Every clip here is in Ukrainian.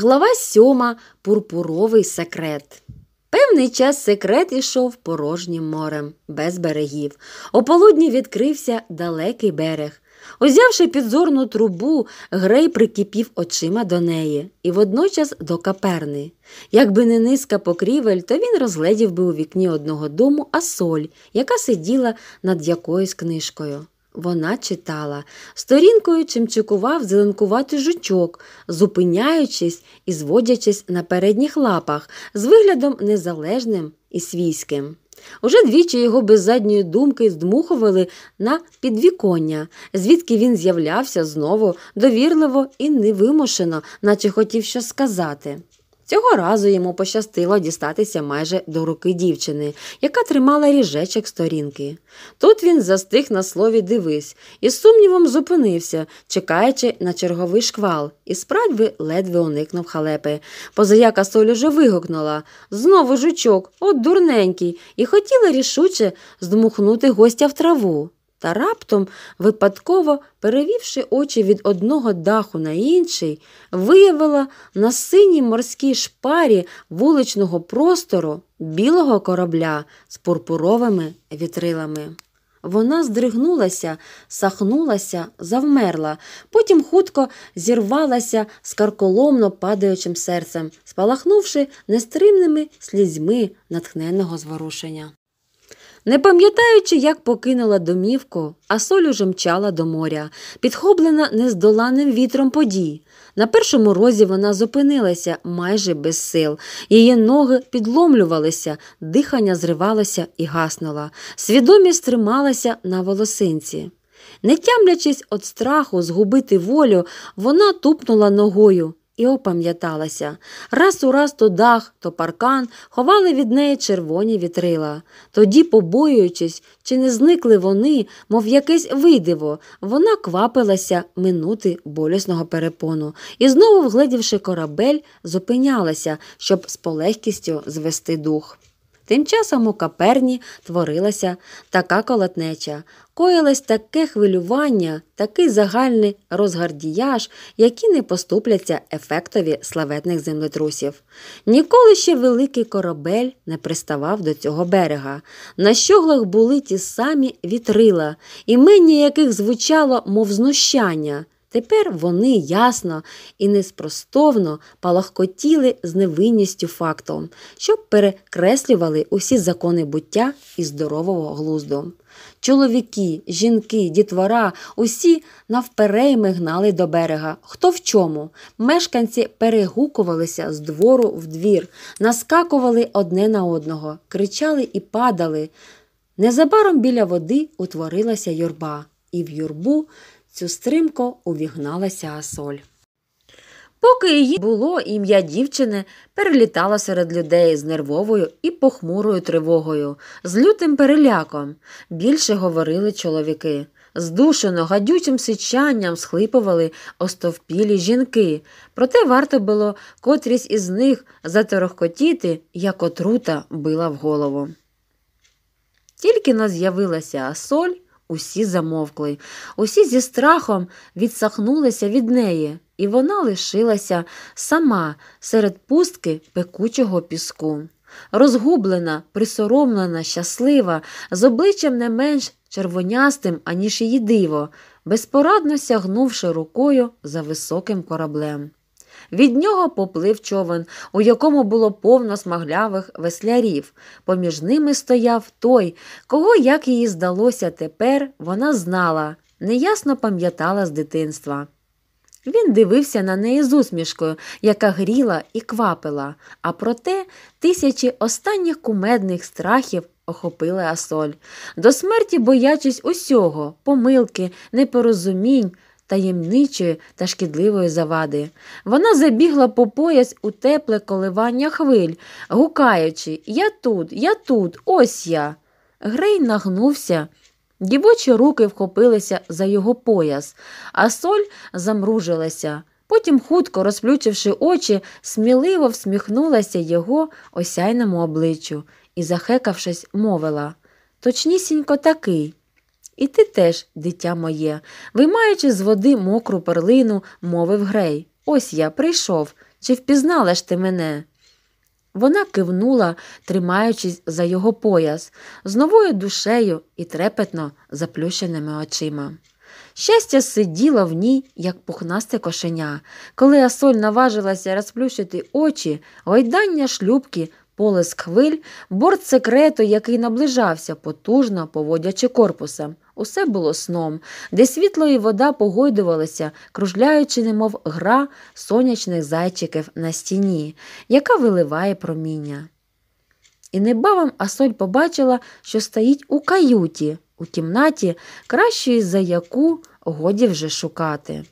Глава 7. Пурпуровий секрет. Певний час секрет ішов порожнім морем, без берегів. Ополудні відкрився далекий берег. Узявши підзорну трубу, Грей прикипів очима до неї і водночас до каперни. Якби не низка покрівель, то він розглядів би у вікні одного дому асоль, яка сиділа над якоюсь книжкою. Вона читала. Сторінкою чимчикував зеленкуватий жучок, зупиняючись і зводячись на передніх лапах з виглядом незалежним і свійським. Уже двічі його без задньої думки здмухували на підвіконня, звідки він з'являвся знову довірливо і невимушено, наче хотів щось сказати. Цього разу йому пощастило дістатися майже до руки дівчини, яка тримала ріжечок сторінки. Тут він застиг на слові дивись і з сумнівом зупинився, чекаючи на черговий шквал, і справді ледве уникнув халепи. Позаяка соль уже вигукнула знову жучок, от дурненький, і хотіла рішуче здмухнути гостя в траву. Та раптом, випадково перевівши очі від одного даху на інший, виявила на синій морській шпарі вуличного простору білого корабля з пурпуровими вітрилами. Вона здригнулася, сахнулася, завмерла, потім хутко зірвалася з карколомно падаючим серцем, спалахнувши нестримними слізьми натхненного зворушення. Не пам'ятаючи, як покинула домівку, а соль уже мчала до моря, підхоплена нездоланим вітром подій. На першому розі вона зупинилася майже без сил. Її ноги підломлювалися, дихання зривалося і гаснуло. Свідомість трималася на волосинці. Не тямлячись від страху згубити волю, вона тупнула ногою і опам'яталася. Раз у раз то дах, то паркан ховали від неї червоні вітрила. Тоді, побоюючись, чи не зникли вони, мов якесь видиво, вона квапилася минути болісного перепону і, знову, вгледівши корабель, зупинялася, щоб з полегкістю звести дух. Тим часом у каперні творилася така колотнеча, коїлось таке хвилювання, такий загальний розгардіяж, які не поступляться ефектові славетних землетрусів. Ніколи ще великий корабель не приставав до цього берега. На щоглах були ті самі вітрила, імені яких звучало мов знущання. Тепер вони ясно і неспростовно палахкотіли з невинністю фактом, що перекреслювали усі закони буття і здорового глузду. Чоловіки, жінки, дітвора, усі навперейми гнали до берега. Хто в чому? Мешканці перегукувалися з двору в двір, наскакували одне на одного, кричали і падали. Незабаром біля води утворилася юрба, і в юрбу цю стримко увігналася Асоль. Поки її було, ім'я дівчини перелітало серед людей з нервовою і похмурою тривогою, з лютим переляком. Більше говорили чоловіки. Здушено, гадючим сичанням схлипували остовпілі жінки, проте варто було котрість із них заторохкотіти, як отрута била в голову. Тільки но з'явилася Асоль, Усі замовкли, усі зі страхом відсахнулися від неї, і вона лишилася сама серед пустки пекучого піску. Розгублена, присоромлена, щаслива, з обличчям не менш червонястим, аніж її диво, безпорадно сягнувши рукою за високим кораблем. Від нього поплив човен, у якому було повно смаглявих веслярів. Поміж ними стояв той, кого, як їй здалося тепер, вона знала, неясно пам'ятала з дитинства. Він дивився на неї з усмішкою, яка гріла і квапила, а проте тисячі останніх кумедних страхів охопили Асоль. До смерті боячись усього, помилки, непорозумінь таємничої та шкідливої завади. Вона забігла по пояс у тепле коливання хвиль, гукаючи Я тут, я тут, ось я. Грей нагнувся. Дівочі руки вхопилися за його пояс, а соль замружилася. Потім, хутко розплючивши очі, сміливо всміхнулася його осяйному обличчю і, захекавшись, мовила Точнісінько такий. І ти теж, дитя моє, виймаючи з води мокру перлину, мовив Грей Ось я прийшов. Чи впізнала ж ти мене? Вона кивнула, тримаючись за його пояс, з новою душею і трепетно заплющеними очима. Щастя сиділо в ній, як пухнасте кошеня. Коли Асоль наважилася розплющити очі, гойдання шлюбки Полиск хвиль, борт секрету, який наближався, потужно поводячи корпусом. Усе було сном, де світло і вода погойдувалися, кружляючи, немов гра сонячних зайчиків на стіні, яка виливає проміння. І небавом Асоль побачила, що стоїть у каюті, у кімнаті, кращої за яку годі вже шукати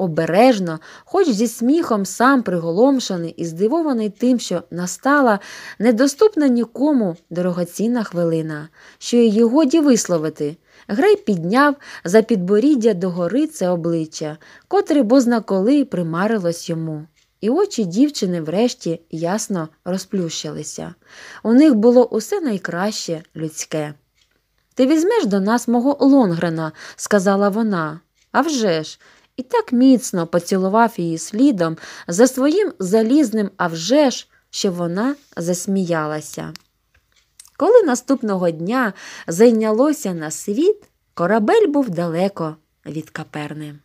обережно, хоч зі сміхом сам приголомшений і здивований тим, що настала недоступна нікому дорогоцінна хвилина, що її годі висловити. Грей підняв за підборіддя догори це обличчя, котре бозна коли примарилось йому. І очі дівчини врешті ясно розплющилися. У них було усе найкраще людське. Ти візьмеш до нас мого Лонгрена, сказала вона. «А вже ж, і так міцно поцілував її слідом за своїм залізним, авжеж, що вона засміялася. Коли наступного дня зайнялося на світ, корабель був далеко від каперни.